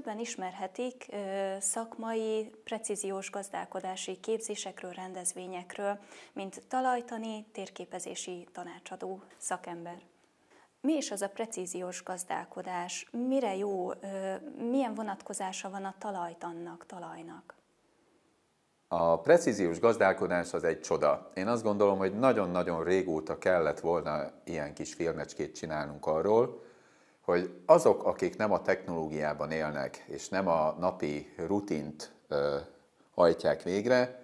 többen ismerhetik szakmai, precíziós gazdálkodási képzésekről, rendezvényekről, mint talajtani, térképezési tanácsadó szakember. Mi is az a precíziós gazdálkodás? Mire jó? Milyen vonatkozása van a talajtannak, talajnak? A precíziós gazdálkodás az egy csoda. Én azt gondolom, hogy nagyon-nagyon régóta kellett volna ilyen kis filmecskét csinálnunk arról, hogy azok, akik nem a technológiában élnek, és nem a napi rutint ö, hajtják végre,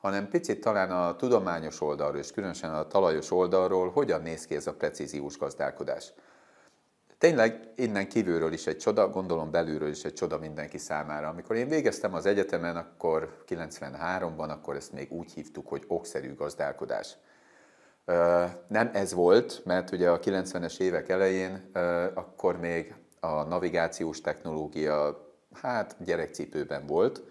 hanem picit talán a tudományos oldalról, és különösen a talajos oldalról, hogyan néz ki ez a precíziós gazdálkodás. Tényleg innen kívülről is egy csoda, gondolom belülről is egy csoda mindenki számára. Amikor én végeztem az egyetemen, akkor 93-ban, akkor ezt még úgy hívtuk, hogy okszerű gazdálkodás. Nem ez volt, mert ugye a 90-es évek elején akkor még a navigációs technológia hát gyerekcipőben volt.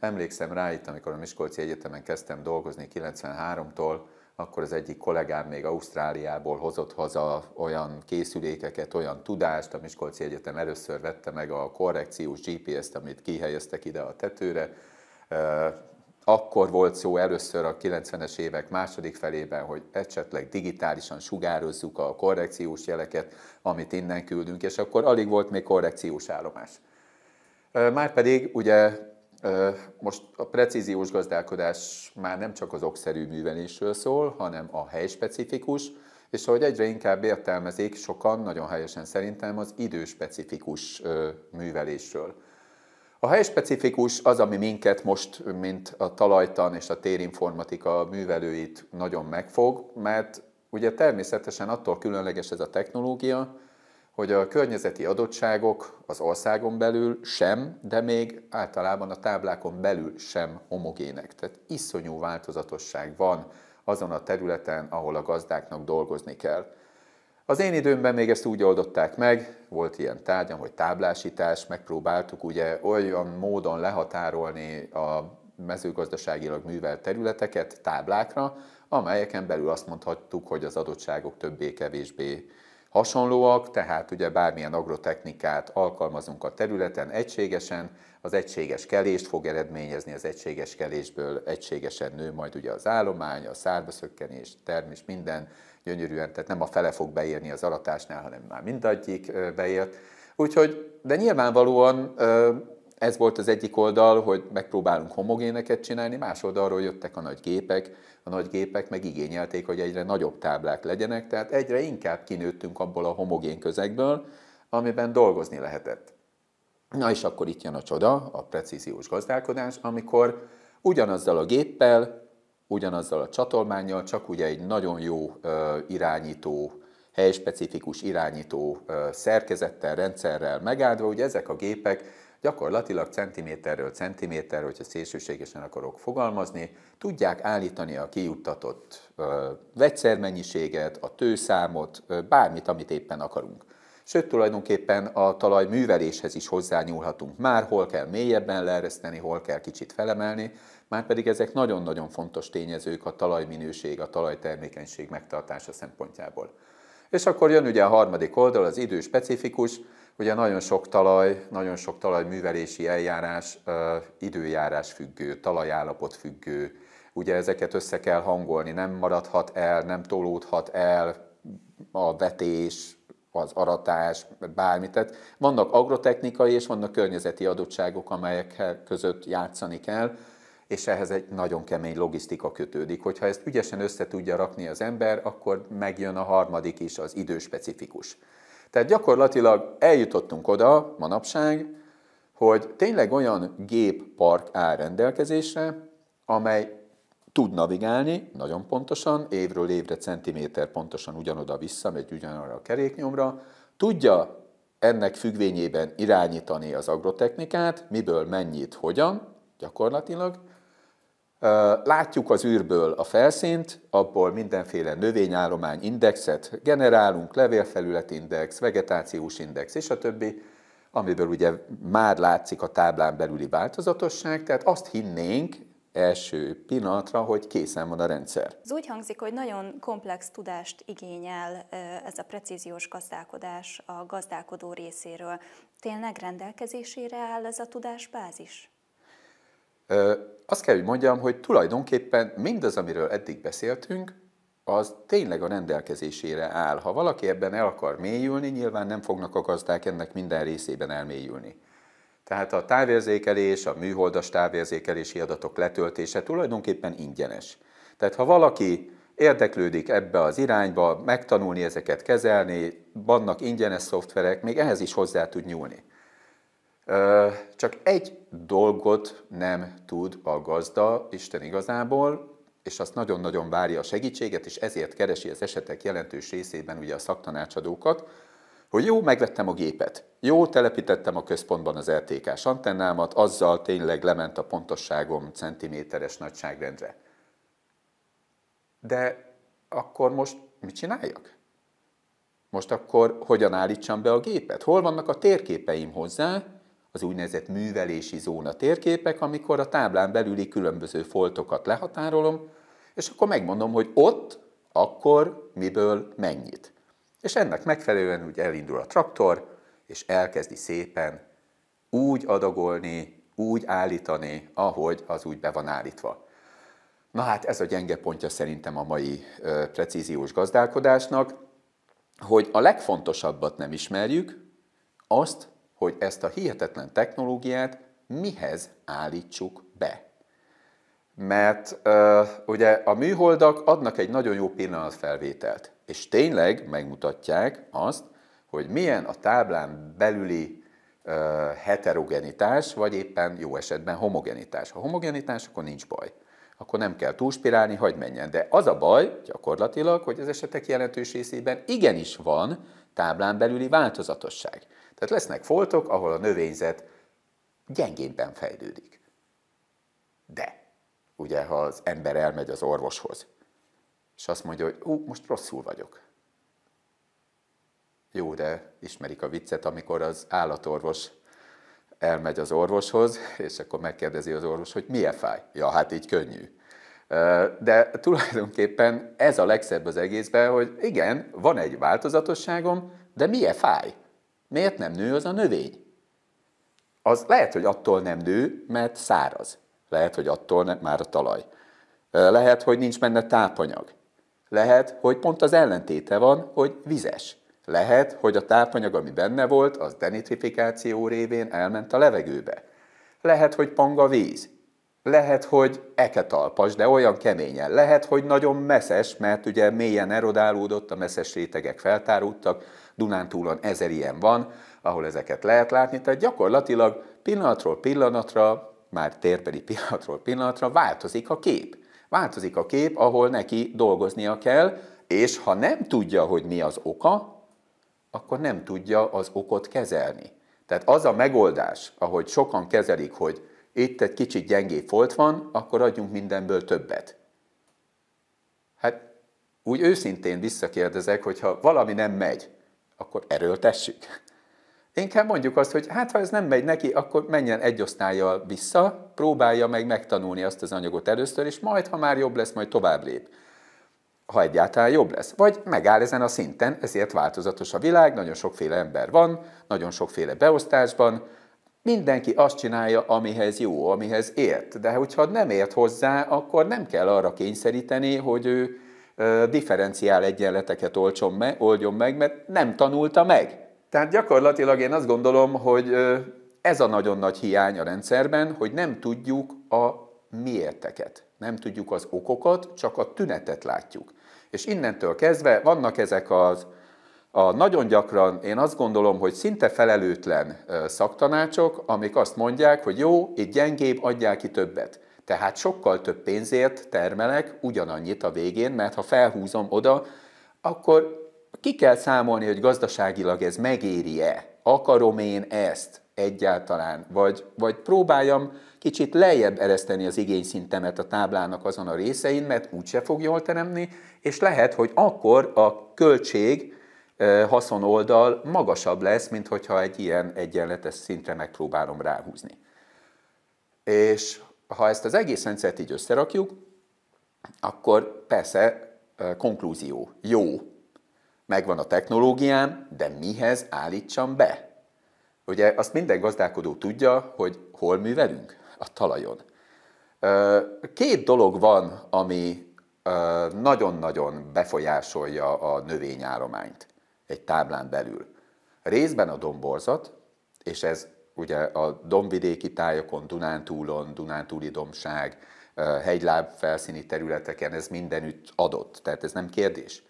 Emlékszem rá itt, amikor a Miskolci Egyetemen kezdtem dolgozni 93-tól, akkor az egyik kollégám még Ausztráliából hozott haza olyan készülékeket, olyan tudást, a Miskolci Egyetem először vette meg a korrekciós GPS-t, amit kihelyeztek ide a tetőre, akkor volt szó először a 90-es évek második felében, hogy esetleg digitálisan sugározzuk a korrekciós jeleket, amit innen küldünk, és akkor alig volt még korrekciós állomás. Márpedig ugye most a precíziós gazdálkodás már nem csak az okszerű művelésről szól, hanem a helyspecifikus, és ahogy egyre inkább értelmezik sokan, nagyon helyesen szerintem, az időspecifikus művelésről. A helyspecifikus az, ami minket most, mint a talajtan és a térinformatika művelőit nagyon megfog, mert ugye természetesen attól különleges ez a technológia, hogy a környezeti adottságok az országon belül sem, de még általában a táblákon belül sem homogének. Tehát iszonyú változatosság van azon a területen, ahol a gazdáknak dolgozni kell. Az én időmben még ezt úgy oldották meg, volt ilyen tárgyam, hogy táblásítás, megpróbáltuk ugye olyan módon lehatárolni a mezőgazdaságilag művelt területeket táblákra, amelyeken belül azt mondhattuk, hogy az adottságok többé-kevésbé hasonlóak, tehát ugye bármilyen agrotechnikát alkalmazunk a területen egységesen, az egységes kelést fog eredményezni, az egységes kelésből egységesen nő majd ugye az állomány, a szárbaszökkenés, termés, minden gyönyörűen, tehát nem a fele fog beérni az aratásnál, hanem már mindegyik beért. Úgyhogy, de nyilvánvalóan ez volt az egyik oldal, hogy megpróbálunk homogéneket csinálni, más oldalról jöttek a nagy gépek, a nagy gépek meg igényelték, hogy egyre nagyobb táblák legyenek, tehát egyre inkább kinőttünk abból a homogén közegből, amiben dolgozni lehetett. Na és akkor itt jön a csoda, a precíziós gazdálkodás, amikor ugyanazzal a géppel, ugyanazzal a csatolmányjal, csak ugye egy nagyon jó ö, irányító, helyspecifikus irányító ö, szerkezettel, rendszerrel megáldva, ugye ezek a gépek gyakorlatilag centiméterről centiméterről, hogyha szélsőségesen akarok fogalmazni, tudják állítani a kijuttatott vegyszermennyiséget, a tőszámot, bármit, amit éppen akarunk. Sőt, tulajdonképpen a talaj műveléshez is hozzányúlhatunk már, hol kell mélyebben leereszteni, hol kell kicsit felemelni, már pedig ezek nagyon-nagyon fontos tényezők a talajminőség, a talajtermékenység megtartása szempontjából. És akkor jön ugye a harmadik oldal, az idő specifikus, Ugye nagyon sok talaj, nagyon sok talaj művelési eljárás időjárás függő, talajállapot függő. Ugye ezeket össze kell hangolni, nem maradhat el, nem tolódhat el a vetés, az aratás, bármi. Tehát vannak agrotechnikai és vannak környezeti adottságok, amelyek között játszani kell, és ehhez egy nagyon kemény logisztika kötődik. Hogyha ezt ügyesen össze tudja rakni az ember, akkor megjön a harmadik is, az időspecifikus. Tehát gyakorlatilag eljutottunk oda manapság, hogy tényleg olyan géppark áll rendelkezésre, amely tud navigálni nagyon pontosan, évről évre centiméter pontosan ugyanoda vissza, megy ugyanarra a keréknyomra, tudja ennek függvényében irányítani az agrotechnikát, miből mennyit, hogyan, gyakorlatilag, Látjuk az űrből a felszínt, abból mindenféle növényállomány indexet generálunk, levélfelületindex, vegetációs index és a többi, amiből ugye már látszik a táblán belüli változatosság, tehát azt hinnénk, első pillanatra, hogy készen van a rendszer. Ez úgy hangzik, hogy nagyon komplex tudást igényel ez a precíziós gazdálkodás a gazdálkodó részéről. Tényleg rendelkezésére áll ez a tudásbázis? Azt kell, hogy mondjam, hogy tulajdonképpen mindaz, amiről eddig beszéltünk, az tényleg a rendelkezésére áll. Ha valaki ebben el akar mélyülni, nyilván nem fognak a gazdák ennek minden részében elmélyülni. Tehát a távérzékelés, a műholdas távérzékelési adatok letöltése tulajdonképpen ingyenes. Tehát ha valaki érdeklődik ebbe az irányba, megtanulni ezeket kezelni, vannak ingyenes szoftverek, még ehhez is hozzá tud nyúlni. Csak egy dolgot nem tud a gazda Isten igazából, és azt nagyon-nagyon várja a segítséget, és ezért keresi az esetek jelentős részében ugye a szaktanácsadókat, hogy jó, megvettem a gépet, jó, telepítettem a központban az rtk antennámat, azzal tényleg lement a pontosságom centiméteres nagyságrendre. De akkor most mit csináljak? Most akkor hogyan állítsam be a gépet? Hol vannak a térképeim hozzá, az úgynevezett művelési zóna térképek, amikor a táblán belüli különböző foltokat lehatárolom, és akkor megmondom, hogy ott, akkor, miből, mennyit. És ennek megfelelően ugye elindul a traktor, és elkezdi szépen úgy adagolni, úgy állítani, ahogy az úgy be van állítva. Na hát ez a gyenge pontja szerintem a mai ö, precíziós gazdálkodásnak, hogy a legfontosabbat nem ismerjük, azt, hogy ezt a hihetetlen technológiát mihez állítsuk be. Mert uh, ugye a műholdak adnak egy nagyon jó pillanatfelvételt, és tényleg megmutatják azt, hogy milyen a táblán belüli uh, heterogenitás, vagy éppen jó esetben homogenitás. Ha homogenitás, akkor nincs baj. Akkor nem kell túlspirálni, hagyd menjen. De az a baj gyakorlatilag, hogy az esetek jelentős részében igenis van táblán belüli változatosság. Tehát lesznek foltok, ahol a növényzet gyengébben fejlődik. De, ugye, ha az ember elmegy az orvoshoz, és azt mondja, hogy ú, most rosszul vagyok. Jó, de ismerik a viccet, amikor az állatorvos elmegy az orvoshoz, és akkor megkérdezi az orvos, hogy milyen fáj? Ja, hát így könnyű. De tulajdonképpen ez a legszebb az egészben, hogy igen, van egy változatosságom, de milyen fáj? Miért nem nő az a növény? Az lehet, hogy attól nem nő, mert száraz. Lehet, hogy attól nem, már a talaj. Lehet, hogy nincs benne tápanyag. Lehet, hogy pont az ellentéte van, hogy vizes. Lehet, hogy a tápanyag, ami benne volt, az denitrifikáció révén elment a levegőbe. Lehet, hogy panga víz. Lehet, hogy eketalpas, de olyan keményen. Lehet, hogy nagyon meszes, mert ugye mélyen erodálódott, a meszes rétegek feltáródtak, Dunántúlon ezer ilyen van, ahol ezeket lehet látni, tehát gyakorlatilag pillanatról pillanatra, már térpedi pillanatról pillanatra változik a kép. Változik a kép, ahol neki dolgoznia kell, és ha nem tudja, hogy mi az oka, akkor nem tudja az okot kezelni. Tehát az a megoldás, ahogy sokan kezelik, hogy itt egy kicsit gyengébb folt van, akkor adjunk mindenből többet. Hát úgy őszintén visszakérdezek, hogyha valami nem megy, akkor erőltessük. Inkább mondjuk azt, hogy hát ha ez nem megy neki, akkor menjen egy osztályjal vissza, próbálja meg megtanulni azt az anyagot először, és majd, ha már jobb lesz, majd tovább lép. Ha egyáltalán jobb lesz. Vagy megáll ezen a szinten, ezért változatos a világ, nagyon sokféle ember van, nagyon sokféle beosztásban, Mindenki azt csinálja, amihez jó, amihez ért. De hogyha nem ért hozzá, akkor nem kell arra kényszeríteni, hogy ő differenciál egyenleteket olcson oldjon meg, mert nem tanulta meg. Tehát gyakorlatilag én azt gondolom, hogy ez a nagyon nagy hiány a rendszerben, hogy nem tudjuk a miérteket, nem tudjuk az okokat, csak a tünetet látjuk. És innentől kezdve vannak ezek az a nagyon gyakran én azt gondolom, hogy szinte felelőtlen szaktanácsok, amik azt mondják, hogy jó, itt gyengébb, adjál ki többet. Tehát sokkal több pénzért termelek ugyanannyit a végén, mert ha felhúzom oda, akkor ki kell számolni, hogy gazdaságilag ez megéri-e, akarom én ezt egyáltalán, vagy, vagy próbáljam kicsit lejjebb ereszteni az igényszintemet a táblának azon a részein, mert úgyse fog jól teremni, és lehet, hogy akkor a költség oldal magasabb lesz, mint hogyha egy ilyen egyenletes szintre megpróbálom ráhúzni. És ha ezt az egész rendszert így összerakjuk, akkor persze konklúzió, jó, megvan a technológiám, de mihez állítsam be? Ugye azt minden gazdálkodó tudja, hogy hol művelünk? A talajon. Két dolog van, ami nagyon-nagyon befolyásolja a növényállományt egy táblán belül. Részben a domborzat, és ez ugye a dombvidéki tájokon, Dunántúlon, Dunántúli dombság, hegyláb felszíni területeken, ez mindenütt adott, tehát ez nem kérdés.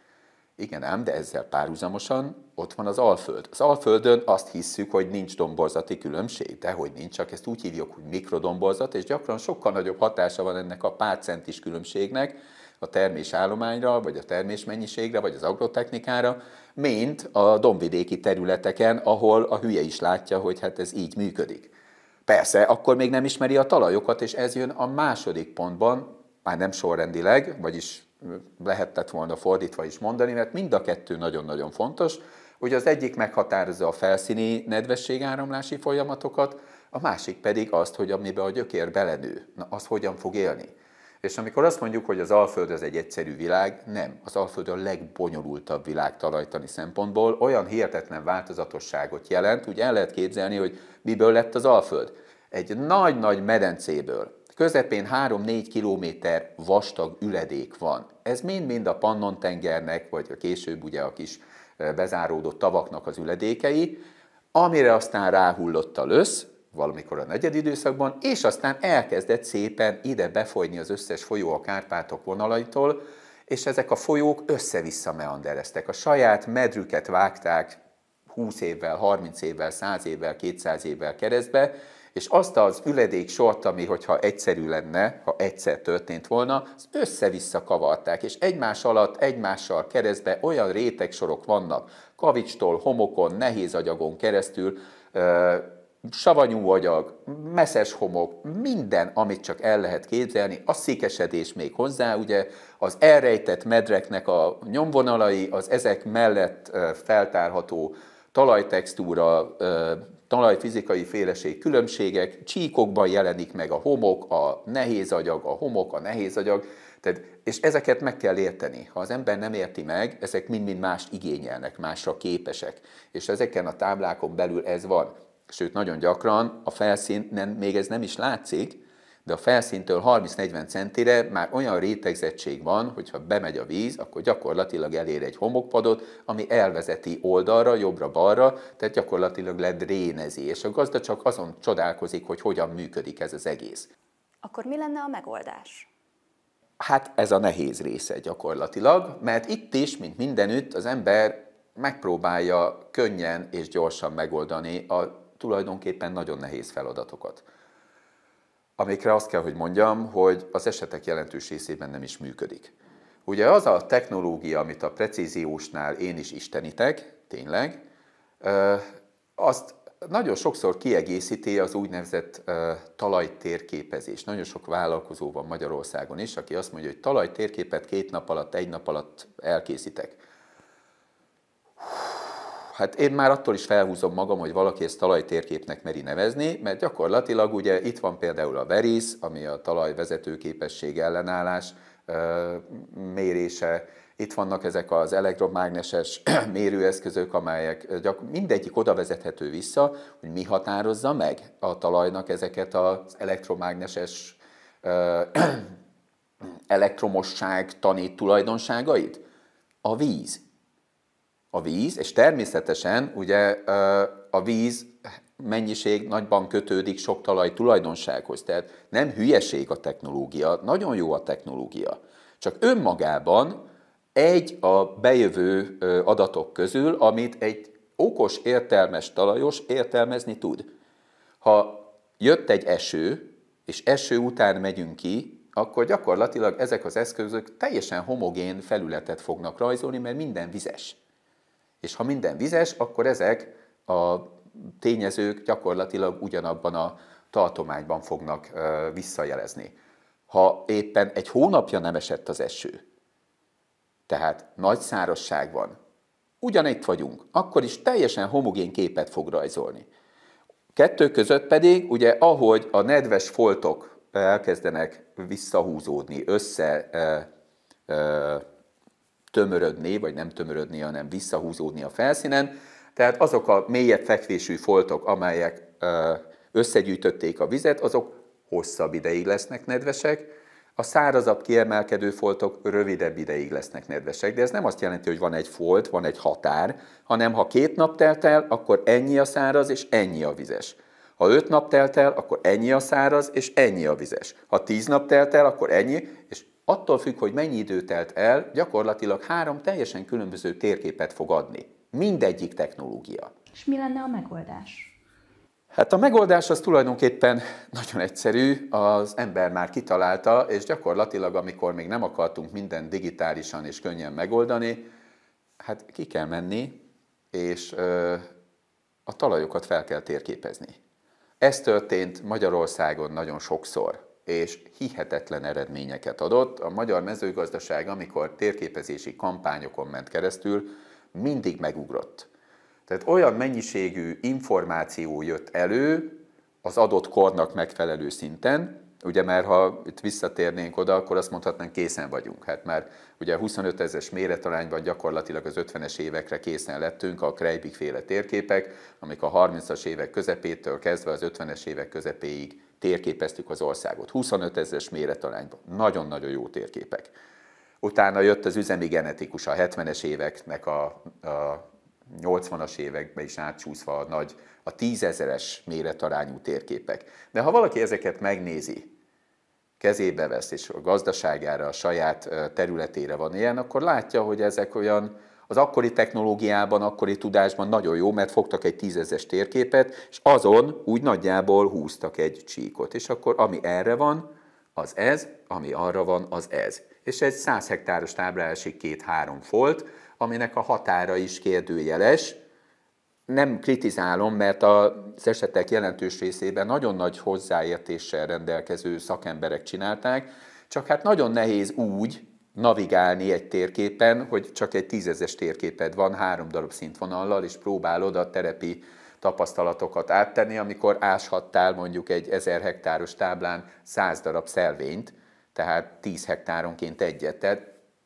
Igen ám, de ezzel párhuzamosan ott van az Alföld. Az Alföldön azt hisszük, hogy nincs domborzati különbség, de hogy nincs, csak ezt úgy hívjuk, hogy mikrodomborzat, és gyakran sokkal nagyobb hatása van ennek a pár centis különbségnek, a termésállományra, vagy a termésmennyiségre, vagy az agrotechnikára, mint a domvidéki területeken, ahol a hülye is látja, hogy hát ez így működik. Persze, akkor még nem ismeri a talajokat, és ez jön a második pontban, már nem sorrendileg, vagyis lehetett volna fordítva is mondani, mert mind a kettő nagyon-nagyon fontos, hogy az egyik meghatározza a felszíni nedvességáramlási folyamatokat, a másik pedig azt, hogy amiben a gyökér belenő, na az hogyan fog élni. És amikor azt mondjuk, hogy az Alföld az egy egyszerű világ, nem. Az Alföld a legbonyolultabb világ talajtani szempontból, olyan hihetetlen változatosságot jelent, úgy el lehet képzelni, hogy miből lett az Alföld. Egy nagy-nagy medencéből, közepén 3-4 kilométer vastag üledék van. Ez mind-mind a Pannon-tengernek, vagy a később ugye a kis eh, bezáródott tavaknak az üledékei, amire aztán ráhullott a lösz, valamikor a negyed időszakban, és aztán elkezdett szépen ide befolyni az összes folyó a Kárpátok vonalaitól, és ezek a folyók össze-vissza meandereztek. A saját medrüket vágták 20 évvel, 30 évvel, 100 évvel, 200 évvel keresztbe, és azt az üledék sort, ami hogyha egyszerű lenne, ha egyszer történt volna, az össze-vissza kavarták, és egymás alatt, egymással keresztbe olyan rétegsorok vannak, kavicstól, homokon, nehéz agyagon keresztül, savanyú agyag, meszes homok, minden, amit csak el lehet képzelni, a székesedés még hozzá, ugye az elrejtett medreknek a nyomvonalai, az ezek mellett feltárható talajtextúra, talajfizikai féleség különbségek, csíkokban jelenik meg a homok, a nehéz agyag, a homok, a nehéz agyag, tehát, és ezeket meg kell érteni. Ha az ember nem érti meg, ezek mind-mind mást igényelnek, másra képesek. És ezeken a táblákon belül ez van sőt nagyon gyakran a felszín nem még ez nem is látszik, de a felszíntől 30-40 centire már olyan rétegzettség van, hogyha bemegy a víz, akkor gyakorlatilag elér egy homokpadot, ami elvezeti oldalra, jobbra-balra, tehát gyakorlatilag ledrénezi, és a gazda csak azon csodálkozik, hogy hogyan működik ez az egész. Akkor mi lenne a megoldás? Hát ez a nehéz része gyakorlatilag, mert itt is, mint mindenütt, az ember megpróbálja könnyen és gyorsan megoldani a tulajdonképpen nagyon nehéz feladatokat, amikre azt kell, hogy mondjam, hogy az esetek jelentős részében nem is működik. Ugye az a technológia, amit a precíziósnál én is istenitek, tényleg, azt nagyon sokszor kiegészíti az úgynevezett talajtérképezés. Nagyon sok vállalkozó van Magyarországon is, aki azt mondja, hogy talajtérképet két nap alatt, egy nap alatt elkészítek. Hát én már attól is felhúzom magam, hogy valaki ezt talajtérképnek meri nevezni, mert gyakorlatilag ugye itt van például a VERIS, ami a talaj vezetőképesség ellenállás mérése, itt vannak ezek az elektromágneses mérőeszközök, amelyek gyak, mindegyik oda vezethető vissza, hogy mi határozza meg a talajnak ezeket az elektromágneses ö, elektromosság tanít tulajdonságait? A víz a víz, és természetesen ugye a víz mennyiség nagyban kötődik sok talaj tulajdonsághoz. Tehát nem hülyeség a technológia, nagyon jó a technológia. Csak önmagában egy a bejövő adatok közül, amit egy okos, értelmes talajos értelmezni tud. Ha jött egy eső, és eső után megyünk ki, akkor gyakorlatilag ezek az eszközök teljesen homogén felületet fognak rajzolni, mert minden vizes. És ha minden vizes, akkor ezek a tényezők gyakorlatilag ugyanabban a tartományban fognak visszajelezni. Ha éppen egy hónapja nem esett az eső, tehát nagy szárosság van, ugyanitt vagyunk, akkor is teljesen homogén képet fog rajzolni. Kettő között pedig, ugye ahogy a nedves foltok elkezdenek visszahúzódni, össze ö, ö, tömörödni, vagy nem tömörödni, hanem visszahúzódni a felszínen. Tehát azok a mélyebb fekvésű foltok, amelyek összegyűjtötték a vizet, azok hosszabb ideig lesznek nedvesek, a szárazabb kiemelkedő foltok rövidebb ideig lesznek nedvesek, de ez nem azt jelenti, hogy van egy folt, van egy határ, hanem ha két nap telt el, akkor ennyi a száraz és ennyi a vizes. Ha öt nap telt el, akkor ennyi a száraz és ennyi a vizes. Ha tíz nap telt el, akkor ennyi, és attól függ, hogy mennyi idő telt el, gyakorlatilag három teljesen különböző térképet fog adni. Mindegyik technológia. És mi lenne a megoldás? Hát a megoldás az tulajdonképpen nagyon egyszerű, az ember már kitalálta, és gyakorlatilag, amikor még nem akartunk mindent digitálisan és könnyen megoldani, hát ki kell menni, és ö, a talajokat fel kell térképezni. Ez történt Magyarországon nagyon sokszor és hihetetlen eredményeket adott. A magyar mezőgazdaság, amikor térképezési kampányokon ment keresztül, mindig megugrott. Tehát olyan mennyiségű információ jött elő az adott kornak megfelelő szinten, Ugye, mert ha itt visszatérnénk oda, akkor azt mondhatnánk, készen vagyunk. Hát már ugye 25 ezeres méretarányban gyakorlatilag az 50-es évekre készen lettünk a kreibig féle térképek, amik a 30-as évek közepétől kezdve az 50-es évek közepéig térképeztük az országot. 25 ezeres méretarányban. Nagyon-nagyon jó térképek. Utána jött az üzemi genetikus, a 70-es éveknek a, a 80-as években is átcsúszva a nagy a tízezeres méretarányú térképek. De ha valaki ezeket megnézi, kezébe vesz, és a gazdaságára, a saját területére van ilyen, akkor látja, hogy ezek olyan az akkori technológiában, akkori tudásban nagyon jó, mert fogtak egy tízezes térképet, és azon úgy nagyjából húztak egy csíkot. És akkor ami erre van, az ez, ami arra van, az ez. És egy 100 hektáros táblásig két-három folt, aminek a határa is kérdőjeles, nem kritizálom, mert az esetek jelentős részében nagyon nagy hozzáértéssel rendelkező szakemberek csinálták, csak hát nagyon nehéz úgy navigálni egy térképen, hogy csak egy tízezes térképed van három darab szintvonallal, és próbálod a terepi tapasztalatokat áttenni, amikor áshattál mondjuk egy 1000 hektáros táblán 100 darab szelvényt, tehát 10 hektáronként egyet. Tehát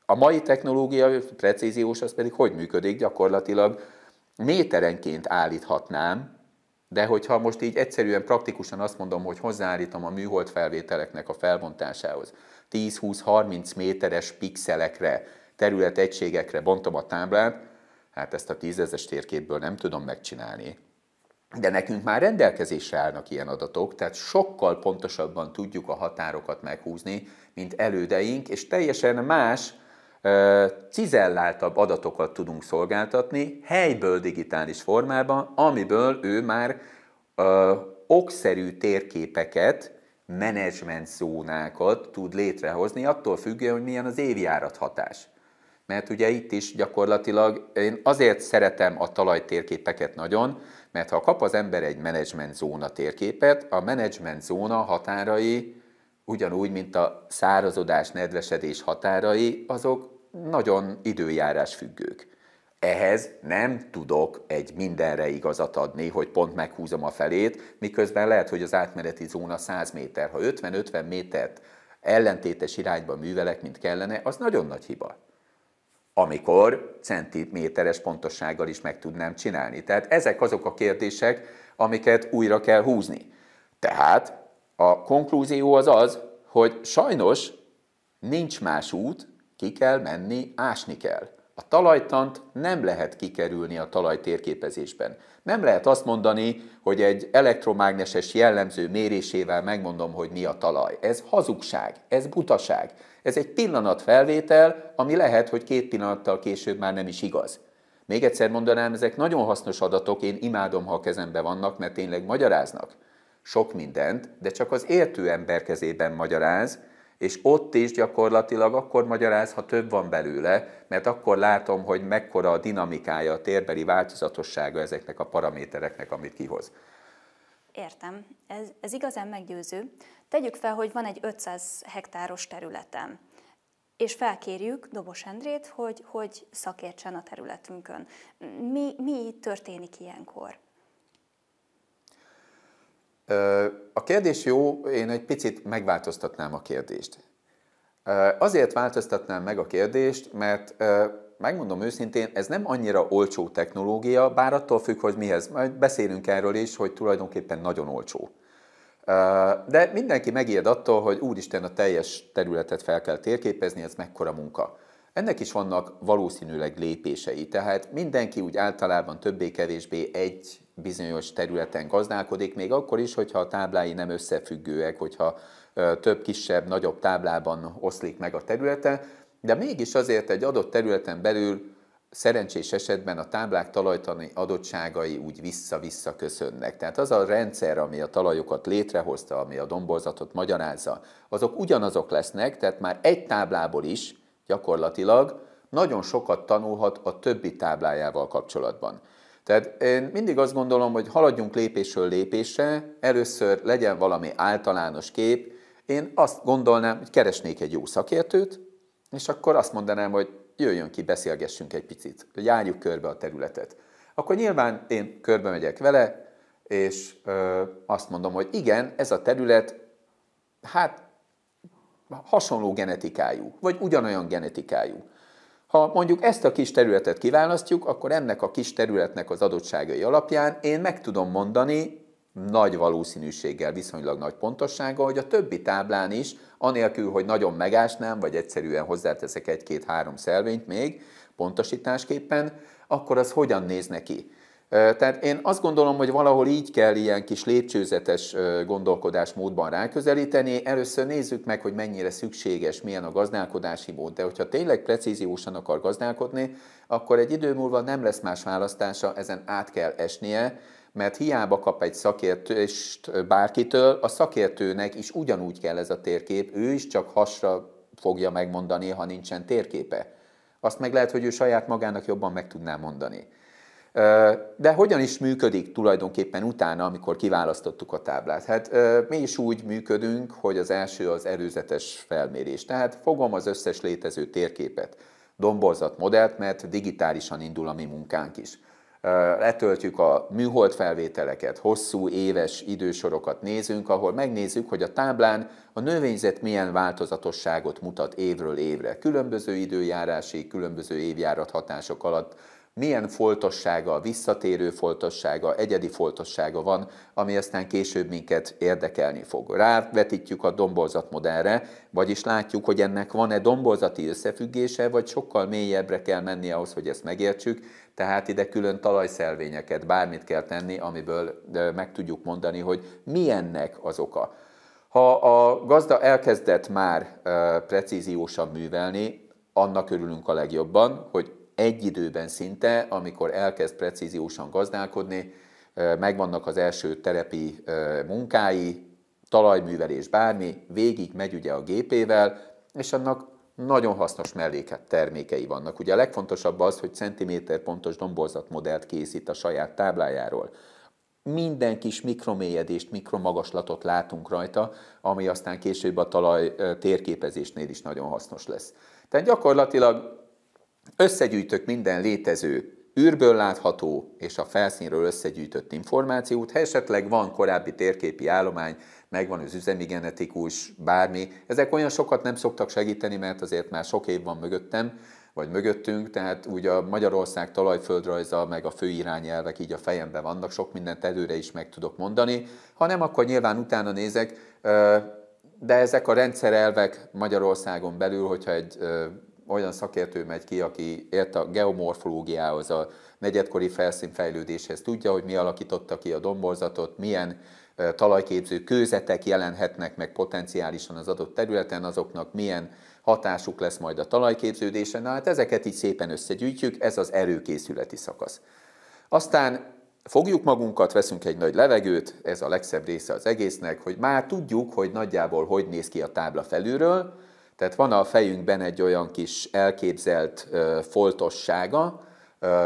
a mai technológia, precíziós, az pedig hogy működik? Gyakorlatilag méterenként állíthatnám, de hogyha most így egyszerűen praktikusan azt mondom, hogy hozzáállítom a műhold felvételeknek a felbontásához, 10-20-30 méteres pixelekre, területegységekre bontom a táblát, hát ezt a tízezes térképből nem tudom megcsinálni. De nekünk már rendelkezésre állnak ilyen adatok, tehát sokkal pontosabban tudjuk a határokat meghúzni, mint elődeink, és teljesen más cizelláltabb adatokat tudunk szolgáltatni helyből digitális formában, amiből ő már ö, okszerű térképeket, menedzsment zónákat tud létrehozni, attól függően, hogy milyen az évjárat hatás. Mert ugye itt is gyakorlatilag én azért szeretem a talajtérképeket nagyon, mert ha kap az ember egy menedzsment zóna térképet, a menedzsment zóna határai ugyanúgy, mint a szárazodás, nedvesedés határai, azok nagyon időjárás függők. Ehhez nem tudok egy mindenre igazat adni, hogy pont meghúzom a felét, miközben lehet, hogy az átmeneti zóna 100 méter. Ha 50-50 métert ellentétes irányba művelek, mint kellene, az nagyon nagy hiba. Amikor centiméteres pontossággal is meg tudnám csinálni. Tehát ezek azok a kérdések, amiket újra kell húzni. Tehát a konklúzió az az, hogy sajnos nincs más út, ki kell menni, ásni kell. A talajtant nem lehet kikerülni a talajtérképezésben. Nem lehet azt mondani, hogy egy elektromágneses jellemző mérésével megmondom, hogy mi a talaj. Ez hazugság, ez butaság. Ez egy pillanat felvétel, ami lehet, hogy két pillanattal később már nem is igaz. Még egyszer mondanám, ezek nagyon hasznos adatok, én imádom, ha a kezembe vannak, mert tényleg magyaráznak. Sok mindent, de csak az értő ember kezében magyaráz, és ott is gyakorlatilag akkor magyaráz, ha több van belőle, mert akkor látom, hogy mekkora a dinamikája, a térbeli változatossága ezeknek a paramétereknek, amit kihoz. Értem, ez, ez igazán meggyőző. Tegyük fel, hogy van egy 500 hektáros területem, és felkérjük Dobos Endrét, hogy, hogy szakértsen a területünkön. Mi, mi történik ilyenkor? A kérdés jó, én egy picit megváltoztatnám a kérdést. Azért változtatnám meg a kérdést, mert megmondom őszintén, ez nem annyira olcsó technológia, bár attól függ, hogy mihez. Majd beszélünk erről is, hogy tulajdonképpen nagyon olcsó. De mindenki megijed attól, hogy úristen a teljes területet fel kell térképezni, ez mekkora munka. Ennek is vannak valószínűleg lépései, tehát mindenki úgy általában többé-kevésbé egy bizonyos területen gazdálkodik, még akkor is, hogyha a táblái nem összefüggőek, hogyha több kisebb, nagyobb táblában oszlik meg a területe, de mégis azért egy adott területen belül szerencsés esetben a táblák talajtani adottságai úgy vissza-vissza köszönnek. Tehát az a rendszer, ami a talajokat létrehozta, ami a domborzatot magyarázza, azok ugyanazok lesznek, tehát már egy táblából is gyakorlatilag nagyon sokat tanulhat a többi táblájával kapcsolatban. Tehát én mindig azt gondolom, hogy haladjunk lépésről lépésre, először legyen valami általános kép. Én azt gondolnám, hogy keresnék egy jó szakértőt, és akkor azt mondanám, hogy jöjjön ki, beszélgessünk egy picit, hogy járjuk körbe a területet. Akkor nyilván én körbe megyek vele, és ö, azt mondom, hogy igen, ez a terület, hát hasonló genetikájú, vagy ugyanolyan genetikájú. Ha mondjuk ezt a kis területet kiválasztjuk, akkor ennek a kis területnek az adottságai alapján én meg tudom mondani nagy valószínűséggel, viszonylag nagy pontossággal, hogy a többi táblán is, anélkül, hogy nagyon megásnám, vagy egyszerűen hozzáteszek egy-két-három szelvényt még, pontosításképpen, akkor az hogyan néz neki. Tehát én azt gondolom, hogy valahol így kell ilyen kis lépcsőzetes gondolkodásmódban ráközelíteni. Először nézzük meg, hogy mennyire szükséges, milyen a gazdálkodási mód. De hogyha tényleg precíziósan akar gazdálkodni, akkor egy idő múlva nem lesz más választása, ezen át kell esnie, mert hiába kap egy szakértőst bárkitől, a szakértőnek is ugyanúgy kell ez a térkép, ő is csak hasra fogja megmondani, ha nincsen térképe. Azt meg lehet, hogy ő saját magának jobban meg tudná mondani. De hogyan is működik tulajdonképpen utána, amikor kiválasztottuk a táblát? Hát mi is úgy működünk, hogy az első az előzetes felmérés. Tehát fogom az összes létező térképet, domborzat modellt, mert digitálisan indul a mi munkánk is. Letöltjük a műhold felvételeket, hosszú éves idősorokat nézünk, ahol megnézzük, hogy a táblán a növényzet milyen változatosságot mutat évről évre. Különböző időjárási, különböző évjárat hatások alatt milyen foltossága, visszatérő foltossága, egyedi foltossága van, ami aztán később minket érdekelni fog. Rávetítjük a domborzatmodellre, vagyis látjuk, hogy ennek van-e domborzati összefüggése, vagy sokkal mélyebbre kell menni ahhoz, hogy ezt megértsük, tehát ide külön talajszelvényeket, bármit kell tenni, amiből meg tudjuk mondani, hogy milyennek az oka. Ha a gazda elkezdett már precíziósan művelni, annak örülünk a legjobban, hogy egy időben szinte, amikor elkezd precíziósan gazdálkodni, megvannak az első terepi munkái, talajművelés, bármi, végig megy ugye a gépével, és annak nagyon hasznos melléket termékei vannak. Ugye a legfontosabb az, hogy centiméter pontos domborzatmodellt készít a saját táblájáról. Minden kis mikromélyedést, mikromagaslatot látunk rajta, ami aztán később a talaj térképezésnél is nagyon hasznos lesz. Tehát gyakorlatilag Összegyűjtök minden létező űrből látható és a felszínről összegyűjtött információt, ha esetleg van korábbi térképi állomány, megvan az üzemi genetikus, bármi, ezek olyan sokat nem szoktak segíteni, mert azért már sok év van mögöttem, vagy mögöttünk, tehát úgy a Magyarország talajföldrajza, meg a főirányelvek így a fejemben vannak, sok mindent előre is meg tudok mondani, ha nem, akkor nyilván utána nézek, de ezek a rendszerelvek Magyarországon belül, hogyha egy olyan szakértő megy ki, aki ért a geomorfológiához, a negyedkori felszínfejlődéshez, tudja, hogy mi alakította ki a domborzatot, milyen talajképző kőzetek jelenhetnek meg potenciálisan az adott területen, azoknak milyen hatásuk lesz majd a talajképződésen. Na hát ezeket így szépen összegyűjtjük, ez az erőkészületi szakasz. Aztán fogjuk magunkat, veszünk egy nagy levegőt, ez a legszebb része az egésznek, hogy már tudjuk, hogy nagyjából hogy néz ki a tábla felülről, tehát van a fejünkben egy olyan kis elképzelt foltossága,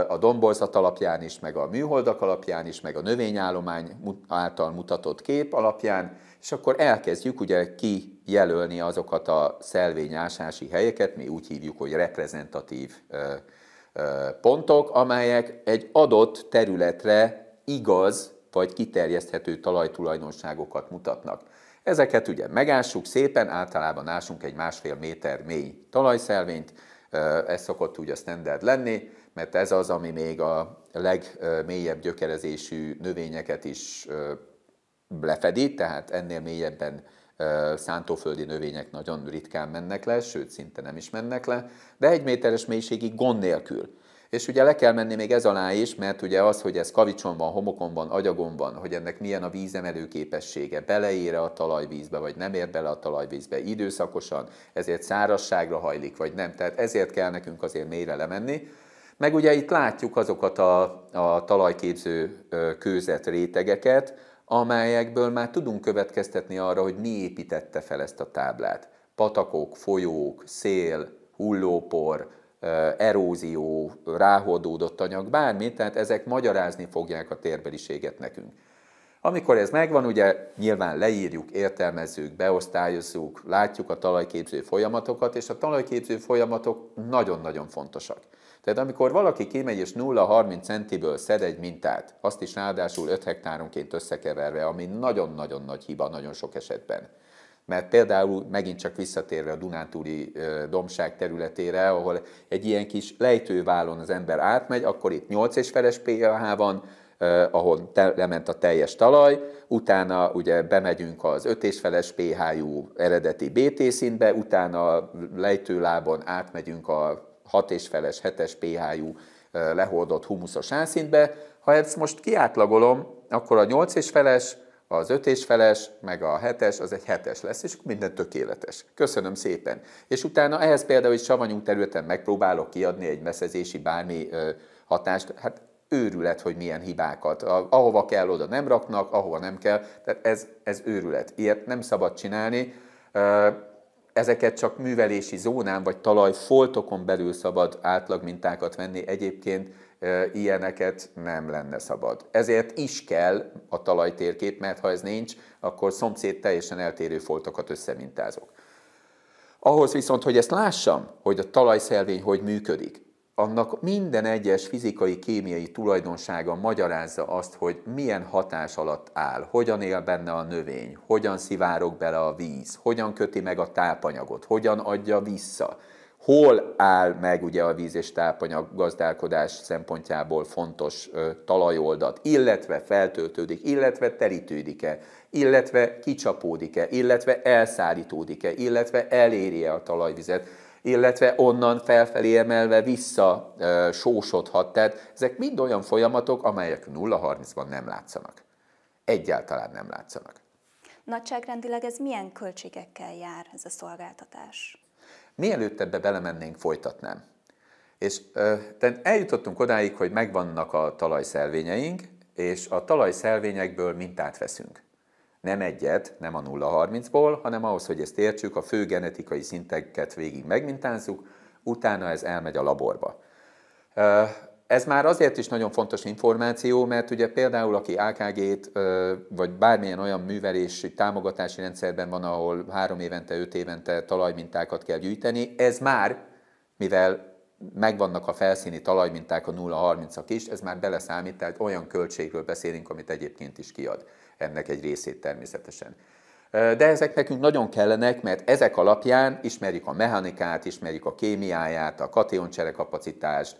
a domborzat alapján is, meg a műholdak alapján is, meg a növényállomány által mutatott kép alapján, és akkor elkezdjük ugye kijelölni azokat a szelvényásási helyeket, mi úgy hívjuk, hogy reprezentatív pontok, amelyek egy adott területre igaz vagy kiterjeszthető talajtulajdonságokat mutatnak. Ezeket ugye megássuk szépen, általában ásunk egy másfél méter mély talajszelvényt, ez szokott úgy a standard lenni, mert ez az, ami még a legmélyebb gyökerezésű növényeket is lefedi, tehát ennél mélyebben szántóföldi növények nagyon ritkán mennek le, sőt szinte nem is mennek le, de egy méteres mélységig gond nélkül. És ugye le kell menni még ez alá is, mert ugye az, hogy ez kavicson van, homokon van, agyagon van, hogy ennek milyen a vízemelő képessége, beleér a talajvízbe, vagy nem ér bele a talajvízbe időszakosan, ezért szárazságra hajlik, vagy nem. Tehát ezért kell nekünk azért mélyre lemenni. Meg ugye itt látjuk azokat a, a talajképző kőzet rétegeket, amelyekből már tudunk következtetni arra, hogy mi építette fel ezt a táblát. Patakok, folyók, szél, hullópor, erózió, ráhordódott anyag, bármi, tehát ezek magyarázni fogják a térbeliséget nekünk. Amikor ez megvan, ugye nyilván leírjuk, értelmezzük, beosztályozzuk, látjuk a talajképző folyamatokat, és a talajképző folyamatok nagyon-nagyon fontosak. Tehát amikor valaki kimegy és 0-30 centiből szed egy mintát, azt is ráadásul 5 hektáronként összekeverve, ami nagyon-nagyon nagy hiba nagyon sok esetben, mert például megint csak visszatérve a Dunántúli domság területére, ahol egy ilyen kis lejtőválon az ember átmegy, akkor itt 8 és feles PH van, ahol te, lement a teljes talaj, utána ugye bemegyünk az 5 és feles pH-jú eredeti BT szintbe, utána lejtőlábon átmegyünk a 6 és feles 7-es pH-jú lehordott humuszos ászintbe. Ha ezt most kiátlagolom, akkor a 8 és feles az öt és feles, meg a hetes, az egy hetes lesz, és minden tökéletes. Köszönöm szépen. És utána ehhez például, egy savanyú területen megpróbálok kiadni egy meszezési bármi ö, hatást, hát őrület, hogy milyen hibákat. Ahova kell, oda nem raknak, ahova nem kell. Tehát ez, ez őrület. Ilyet nem szabad csinálni. Ezeket csak művelési zónán vagy talajfoltokon belül szabad átlagmintákat venni. Egyébként ilyeneket nem lenne szabad. Ezért is kell a talajtérkép, mert ha ez nincs, akkor szomszéd teljesen eltérő foltokat összemintázok. Ahhoz viszont, hogy ezt lássam, hogy a talajszelvény hogy működik, annak minden egyes fizikai, kémiai tulajdonsága magyarázza azt, hogy milyen hatás alatt áll, hogyan él benne a növény, hogyan szivárog bele a víz, hogyan köti meg a tápanyagot, hogyan adja vissza hol áll meg ugye a víz és tápanyag gazdálkodás szempontjából fontos talajoldat, illetve feltöltődik, illetve terítődik-e, illetve kicsapódik-e, illetve elszállítódik-e, illetve eléri-e a talajvizet, illetve onnan felfelé emelve vissza e, sósodhat. Tehát ezek mind olyan folyamatok, amelyek 0-30-ban nem látszanak. Egyáltalán nem látszanak. Nagyságrendileg ez milyen költségekkel jár ez a szolgáltatás? Mielőtt ebbe belemennénk, folytatnám. És de eljutottunk odáig, hogy megvannak a talajszelvényeink, és a talajszelvényekből mintát veszünk. Nem egyet, nem a 0-30-ból, hanem ahhoz, hogy ezt értsük, a fő genetikai szinteket végig megmintázzuk, utána ez elmegy a laborba. Ez már azért is nagyon fontos információ, mert ugye például aki AKG-t vagy bármilyen olyan művelési támogatási rendszerben van, ahol három évente, öt évente talajmintákat kell gyűjteni, ez már, mivel megvannak a felszíni talajminták a 0-30-ak is, ez már beleszámít, tehát olyan költségről beszélünk, amit egyébként is kiad ennek egy részét természetesen. De ezek nekünk nagyon kellenek, mert ezek alapján ismerjük a mechanikát, ismerjük a kémiáját, a kapacitást,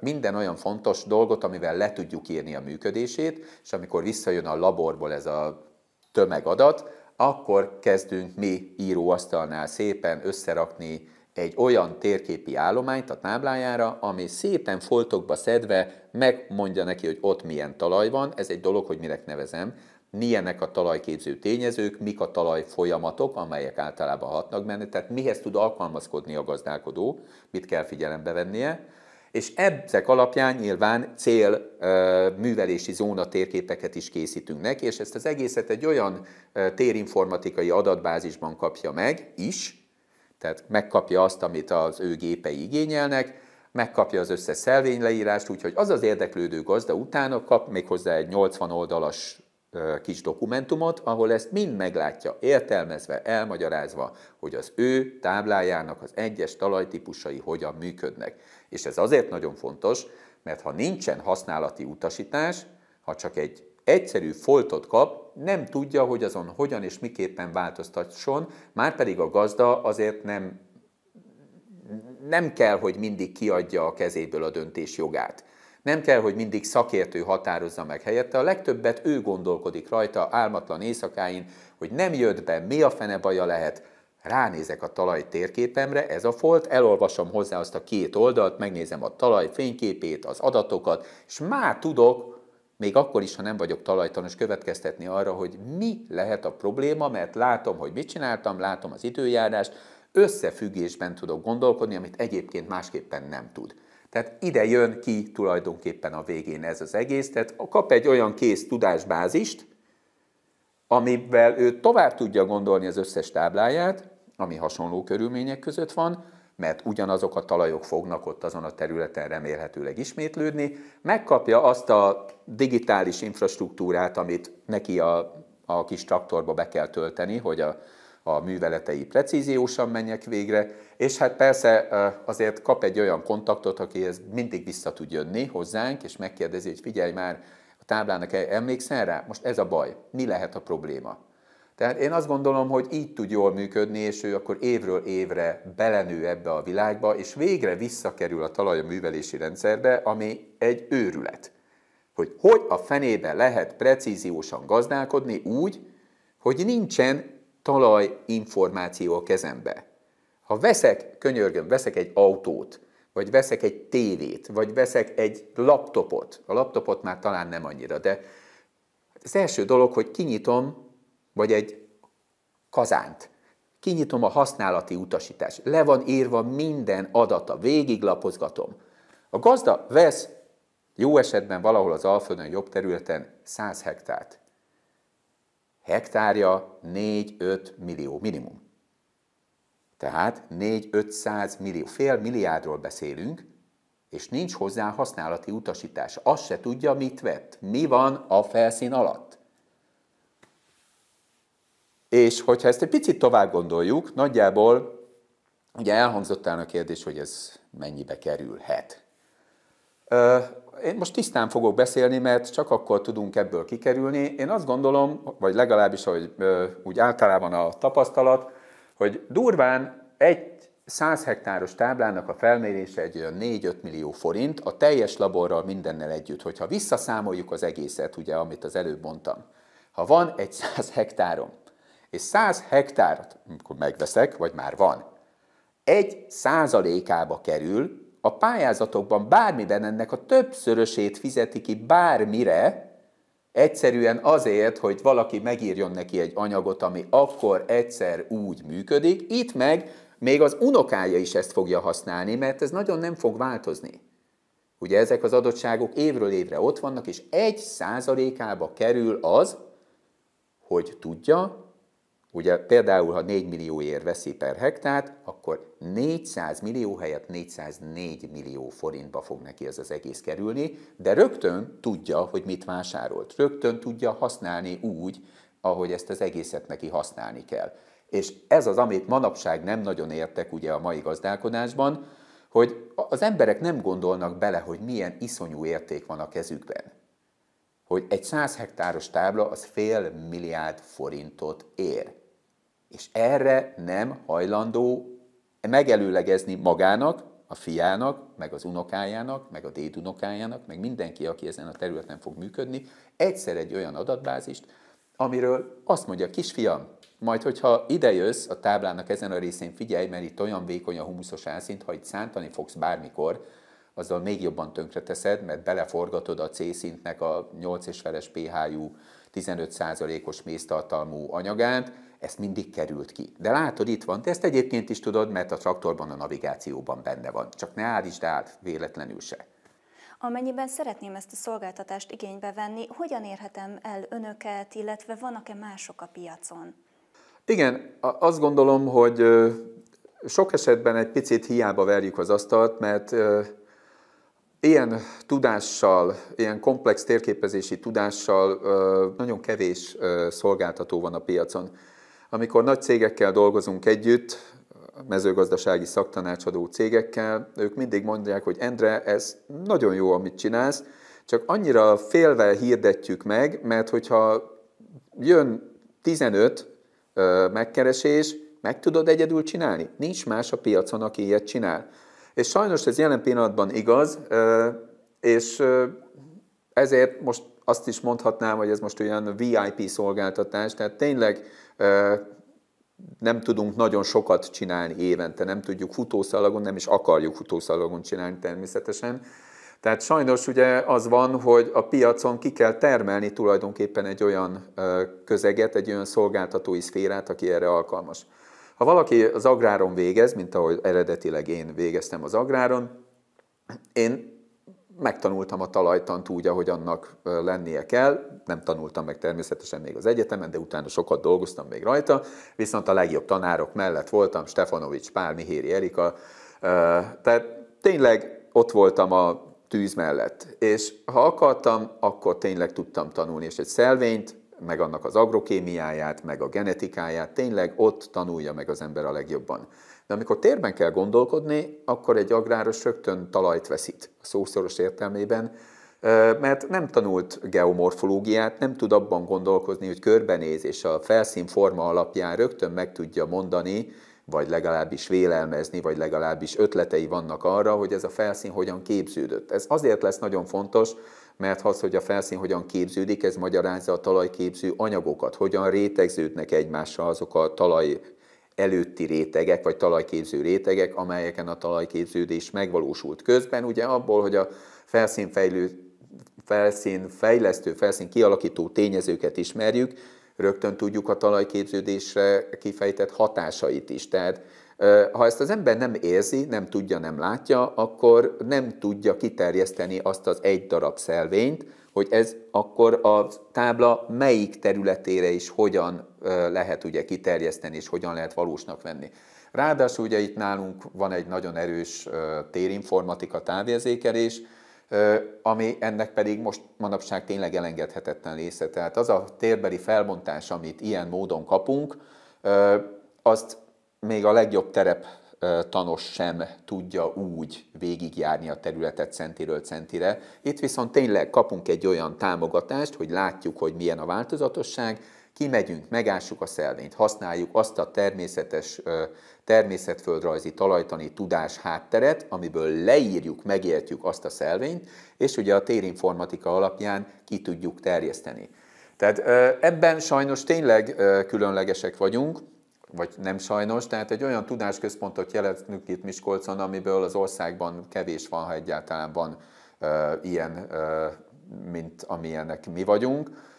minden olyan fontos dolgot, amivel le tudjuk írni a működését, és amikor visszajön a laborból ez a tömegadat, akkor kezdünk mi íróasztalnál szépen összerakni egy olyan térképi állományt a táblájára, ami szépen foltokba szedve megmondja neki, hogy ott milyen talaj van, ez egy dolog, hogy minek nevezem, milyenek a talajképző tényezők, mik a talaj folyamatok, amelyek általában hatnak benne, tehát mihez tud alkalmazkodni a gazdálkodó, mit kell figyelembe vennie, és ezek alapján nyilván cél művelési zóna térképeket is készítünk neki, és ezt az egészet egy olyan térinformatikai adatbázisban kapja meg is, tehát megkapja azt, amit az ő gépei igényelnek, megkapja az összes szelvényleírást, úgyhogy az az érdeklődő gazda utána kap még hozzá egy 80 oldalas kis dokumentumot, ahol ezt mind meglátja, értelmezve, elmagyarázva, hogy az ő táblájának az egyes talajtípusai hogyan működnek. És ez azért nagyon fontos, mert ha nincsen használati utasítás, ha csak egy egyszerű foltot kap, nem tudja, hogy azon hogyan és miképpen változtasson, már pedig a gazda azért nem, nem kell, hogy mindig kiadja a kezéből a döntés jogát. Nem kell, hogy mindig szakértő határozza meg helyette, a legtöbbet ő gondolkodik rajta álmatlan éjszakáin, hogy nem jött be, mi a fene baja lehet, ránézek a talaj térképemre, ez a folt, elolvasom hozzá azt a két oldalt, megnézem a talaj fényképét, az adatokat, és már tudok, még akkor is, ha nem vagyok talajtanos, következtetni arra, hogy mi lehet a probléma, mert látom, hogy mit csináltam, látom az időjárást, összefüggésben tudok gondolkodni, amit egyébként másképpen nem tud. Tehát ide jön ki tulajdonképpen a végén ez az egész, tehát kap egy olyan kész tudásbázist, amivel ő tovább tudja gondolni az összes tábláját, ami hasonló körülmények között van, mert ugyanazok a talajok fognak ott azon a területen remélhetőleg ismétlődni, megkapja azt a digitális infrastruktúrát, amit neki a, a kis traktorba be kell tölteni, hogy a, a műveletei precíziósan menjek végre, és hát persze azért kap egy olyan kontaktot, ez mindig vissza tud jönni hozzánk, és megkérdezi, hogy figyelj már, a táblának e-, emlékszel rá? Most ez a baj. Mi lehet a probléma? Tehát én azt gondolom, hogy így tud jól működni, és ő akkor évről évre belenő ebbe a világba, és végre visszakerül a a művelési rendszerbe, ami egy őrület. Hogy hogy a fenébe lehet precíziósan gazdálkodni úgy, hogy nincsen talaj információ a kezembe. Ha veszek, könyörgöm, veszek egy autót, vagy veszek egy tévét, vagy veszek egy laptopot, a laptopot már talán nem annyira, de az első dolog, hogy kinyitom vagy egy kazánt. Kinyitom a használati utasítást. Le van írva minden adata, végiglapozgatom. A gazda vesz jó esetben valahol az Alföldön jobb területen 100 hektárt. Hektárja 4-5 millió minimum. Tehát 4-500 millió, fél milliárdról beszélünk, és nincs hozzá használati utasítás. Azt se tudja, mit vett. Mi van a felszín alatt. És hogyha ezt egy picit tovább gondoljuk, nagyjából ugye elhangzott el a kérdés, hogy ez mennyibe kerülhet. Én most tisztán fogok beszélni, mert csak akkor tudunk ebből kikerülni. Én azt gondolom, vagy legalábbis hogy úgy általában a tapasztalat, hogy durván egy 100 hektáros táblának a felmérése egy olyan 4-5 millió forint, a teljes laborral mindennel együtt, hogyha visszaszámoljuk az egészet, ugye, amit az előbb mondtam. Ha van egy 100 hektárom, és 100 hektárt, amikor megveszek, vagy már van, egy százalékába kerül, a pályázatokban bármiben ennek a többszörösét fizeti ki bármire, egyszerűen azért, hogy valaki megírjon neki egy anyagot, ami akkor egyszer úgy működik, itt meg még az unokája is ezt fogja használni, mert ez nagyon nem fog változni. Ugye ezek az adottságok évről évre ott vannak, és egy százalékába kerül az, hogy tudja, Ugye például, ha 4 millióért veszi per hektárt, akkor 400 millió helyett 404 millió forintba fog neki ez az egész kerülni, de rögtön tudja, hogy mit vásárolt. Rögtön tudja használni úgy, ahogy ezt az egészet neki használni kell. És ez az, amit manapság nem nagyon értek ugye a mai gazdálkodásban, hogy az emberek nem gondolnak bele, hogy milyen iszonyú érték van a kezükben. Hogy egy 100 hektáros tábla az fél milliárd forintot ér. És erre nem hajlandó megelőlegezni magának, a fiának, meg az unokájának, meg a dédunokájának, meg mindenki, aki ezen a területen fog működni, egyszer egy olyan adatbázist, amiről azt mondja, kisfiam, majd hogyha idejössz a táblának ezen a részén, figyelj, mert itt olyan vékony a humuszos álszint, ha itt szántani fogsz bármikor, azzal még jobban tönkreteszed, mert beleforgatod a C-szintnek a 8 és feles pH-jú 15%-os méztartalmú anyagát, ezt mindig került ki. De látod, itt van, De ezt egyébként is tudod, mert a traktorban a navigációban benne van. Csak ne állítsd át véletlenül se. Amennyiben szeretném ezt a szolgáltatást igénybe venni, hogyan érhetem el önöket, illetve vannak-e mások a piacon? Igen, azt gondolom, hogy sok esetben egy picit hiába verjük az asztalt, mert ilyen tudással, ilyen komplex térképezési tudással nagyon kevés szolgáltató van a piacon. Amikor nagy cégekkel dolgozunk együtt, mezőgazdasági szaktanácsadó cégekkel, ők mindig mondják, hogy Endre, ez nagyon jó, amit csinálsz, csak annyira félve hirdetjük meg, mert hogyha jön 15 megkeresés, meg tudod egyedül csinálni? Nincs más a piacon, aki ilyet csinál. És sajnos ez jelen pillanatban igaz, és ezért most azt is mondhatnám, hogy ez most olyan VIP szolgáltatás, tehát tényleg nem tudunk nagyon sokat csinálni évente, nem tudjuk futószalagon, nem is akarjuk futószalagon csinálni természetesen. Tehát sajnos ugye az van, hogy a piacon ki kell termelni tulajdonképpen egy olyan közeget, egy olyan szolgáltatói szférát, aki erre alkalmas. Ha valaki az agráron végez, mint ahogy eredetileg én végeztem az agráron, én megtanultam a talajtant úgy, ahogy annak lennie kell. Nem tanultam meg természetesen még az egyetemen, de utána sokat dolgoztam még rajta. Viszont a legjobb tanárok mellett voltam, Stefanovics, Pál, Mihéri, Erika. Tehát tényleg ott voltam a tűz mellett. És ha akartam, akkor tényleg tudtam tanulni. És egy szelvényt meg annak az agrokémiáját, meg a genetikáját, tényleg ott tanulja meg az ember a legjobban. De amikor térben kell gondolkodni, akkor egy agráros rögtön talajt veszít, a szószoros értelmében, mert nem tanult geomorfológiát, nem tud abban gondolkozni, hogy körbenéz, és a felszín forma alapján rögtön meg tudja mondani, vagy legalábbis vélelmezni, vagy legalábbis ötletei vannak arra, hogy ez a felszín hogyan képződött. Ez azért lesz nagyon fontos, mert az, hogy a felszín hogyan képződik, ez magyarázza a talajképző anyagokat, hogyan rétegződnek egymással azok a talaj előtti rétegek, vagy talajképző rétegek, amelyeken a talajképződés megvalósult. Közben ugye abból, hogy a felszínfejlő, felszínfejlesztő, felszín kialakító tényezőket ismerjük, rögtön tudjuk a talajképződésre kifejtett hatásait is. Tehát ha ezt az ember nem érzi, nem tudja, nem látja, akkor nem tudja kiterjeszteni azt az egy darab szelvényt, hogy ez akkor a tábla melyik területére is hogyan lehet ugye kiterjeszteni, és hogyan lehet valósnak venni. Ráadásul ugye itt nálunk van egy nagyon erős térinformatika távérzékelés, ami ennek pedig most manapság tényleg elengedhetetlen része. Tehát az a térbeli felbontás, amit ilyen módon kapunk, azt még a legjobb terep tanos sem tudja úgy végigjárni a területet centiről centire. Itt viszont tényleg kapunk egy olyan támogatást, hogy látjuk, hogy milyen a változatosság, kimegyünk, megássuk a szelvényt, használjuk azt a természetes természetföldrajzi talajtani tudás hátteret, amiből leírjuk, megértjük azt a szelvényt, és ugye a térinformatika alapján ki tudjuk terjeszteni. Tehát ebben sajnos tényleg különlegesek vagyunk, vagy nem sajnos, tehát egy olyan tudásközpontot jelentünk itt Miskolcon, amiből az országban kevés van, ha egyáltalán van e, ilyen, e, mint amilyenek mi vagyunk.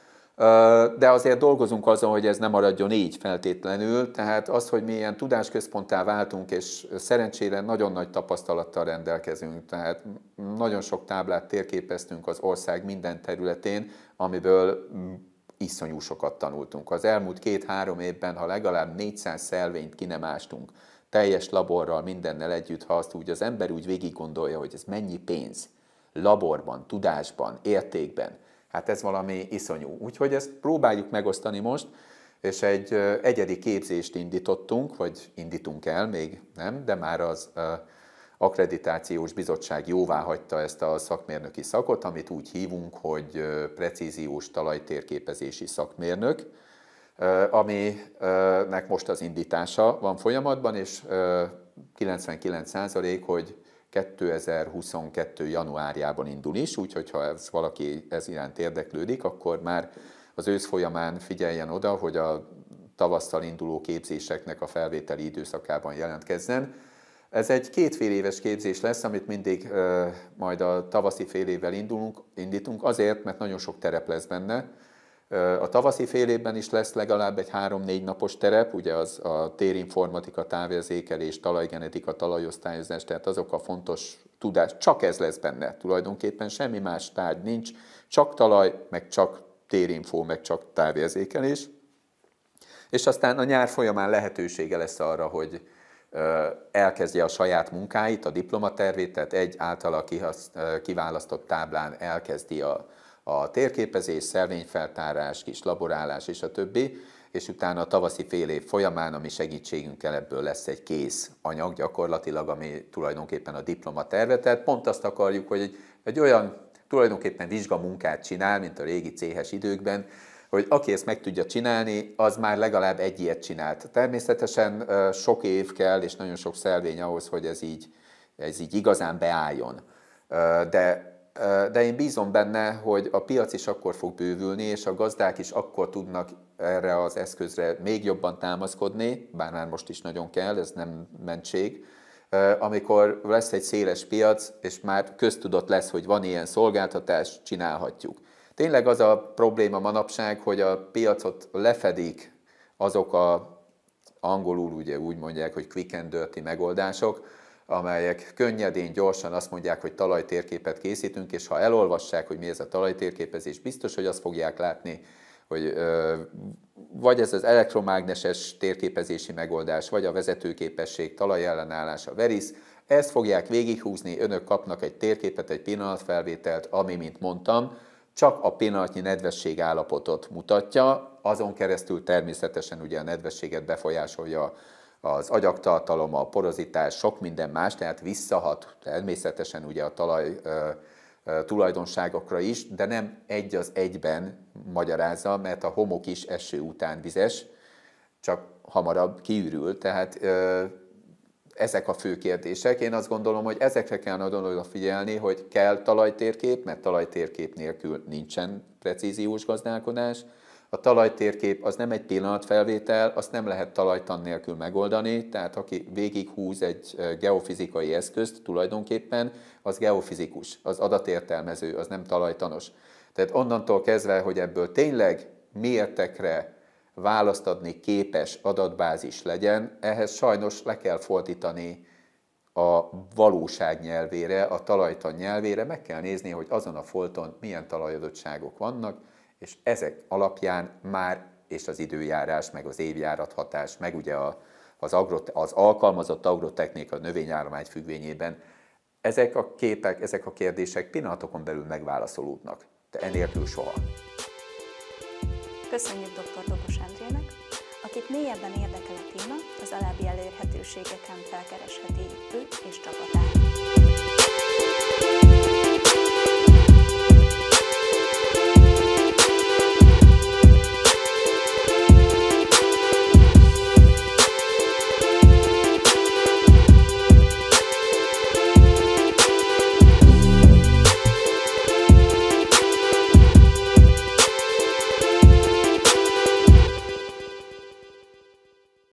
De azért dolgozunk azon, hogy ez nem maradjon így feltétlenül, tehát az, hogy mi ilyen tudásközponttá váltunk, és szerencsére nagyon nagy tapasztalattal rendelkezünk, tehát nagyon sok táblát térképeztünk az ország minden területén, amiből iszonyú sokat tanultunk. Az elmúlt két-három évben, ha legalább 400 szelvényt kinemástunk, teljes laborral, mindennel együtt, ha azt úgy az ember úgy végig gondolja, hogy ez mennyi pénz, laborban, tudásban, értékben, hát ez valami iszonyú. Úgyhogy ezt próbáljuk megosztani most, és egy egyedi képzést indítottunk, vagy indítunk el, még nem, de már az akkreditációs bizottság jóvá hagyta ezt a szakmérnöki szakot, amit úgy hívunk, hogy precíziós talajtérképezési szakmérnök, aminek most az indítása van folyamatban, és 99% hogy 2022. januárjában indul is, úgyhogy ha ez, valaki ez iránt érdeklődik, akkor már az ősz folyamán figyeljen oda, hogy a tavasszal induló képzéseknek a felvételi időszakában jelentkezzen, ez egy kétfél éves képzés lesz, amit mindig majd a tavaszi fél évvel indulunk, indítunk, azért, mert nagyon sok terep lesz benne. a tavaszi fél évben is lesz legalább egy három-négy napos terep, ugye az a térinformatika, távérzékelés, talajgenetika, talajosztályozás, tehát azok a fontos tudás, csak ez lesz benne tulajdonképpen, semmi más tárgy nincs, csak talaj, meg csak térinfó, meg csak távérzékelés. És aztán a nyár folyamán lehetősége lesz arra, hogy elkezdje a saját munkáit, a diplomatervét, tehát egy általa kiválasztott táblán elkezdi a, a térképezés, szervényfeltárás, kis laborálás és a többi, és utána a tavaszi fél év folyamán, ami segítségünkkel ebből lesz egy kész anyag gyakorlatilag, ami tulajdonképpen a diplomaterve. Tehát pont azt akarjuk, hogy egy, egy olyan tulajdonképpen vizsgamunkát csinál, mint a régi céhes időkben, hogy aki ezt meg tudja csinálni, az már legalább egy ilyet csinált. Természetesen sok év kell, és nagyon sok szelvény ahhoz, hogy ez így, ez így igazán beálljon. De de én bízom benne, hogy a piac is akkor fog bővülni, és a gazdák is akkor tudnak erre az eszközre még jobban támaszkodni, bár már most is nagyon kell, ez nem mentség, amikor lesz egy széles piac, és már köztudott lesz, hogy van ilyen szolgáltatás, csinálhatjuk. Tényleg az a probléma manapság, hogy a piacot lefedik azok a angolul ugye úgy mondják, hogy quick and dirty megoldások, amelyek könnyedén, gyorsan azt mondják, hogy talajtérképet készítünk, és ha elolvassák, hogy mi ez a talajtérképezés, biztos, hogy azt fogják látni, hogy ö, vagy ez az elektromágneses térképezési megoldás, vagy a vezetőképesség, talajellenállás, a verisz, ezt fogják végighúzni, önök kapnak egy térképet, egy pillanatfelvételt, ami, mint mondtam, csak a pillanatnyi nedvesség állapotot mutatja, azon keresztül természetesen ugye a nedvességet befolyásolja az agyaktartalom, a porozitás, sok minden más, tehát visszahat természetesen ugye a talaj tulajdonságokra is, de nem egy az egyben magyarázza, mert a homok is eső után vizes, csak hamarabb kiürül, tehát ezek a fő kérdések. Én azt gondolom, hogy ezekre kell nagyon figyelni, hogy kell talajtérkép, mert talajtérkép nélkül nincsen precíziós gazdálkodás. A talajtérkép az nem egy pillanatfelvétel, azt nem lehet talajtan nélkül megoldani, tehát aki végighúz egy geofizikai eszközt tulajdonképpen, az geofizikus, az adatértelmező, az nem talajtanos. Tehát onnantól kezdve, hogy ebből tényleg mértekre választ adni képes adatbázis legyen, ehhez sajnos le kell fordítani a valóság nyelvére, a talajtan nyelvére, meg kell nézni, hogy azon a folton milyen talajadottságok vannak, és ezek alapján már, és az időjárás, meg az évjárat hatás, meg ugye a, az, agro, az alkalmazott agrotechnika növényállomány függvényében, ezek a képek, ezek a kérdések pillanatokon belül megválaszolódnak, de enélkül soha. Köszönjük dr. Dobos Andrének, akit mélyebben érdekel a téma, az alábbi elérhetőségeken felkeresheti őt és csapatát.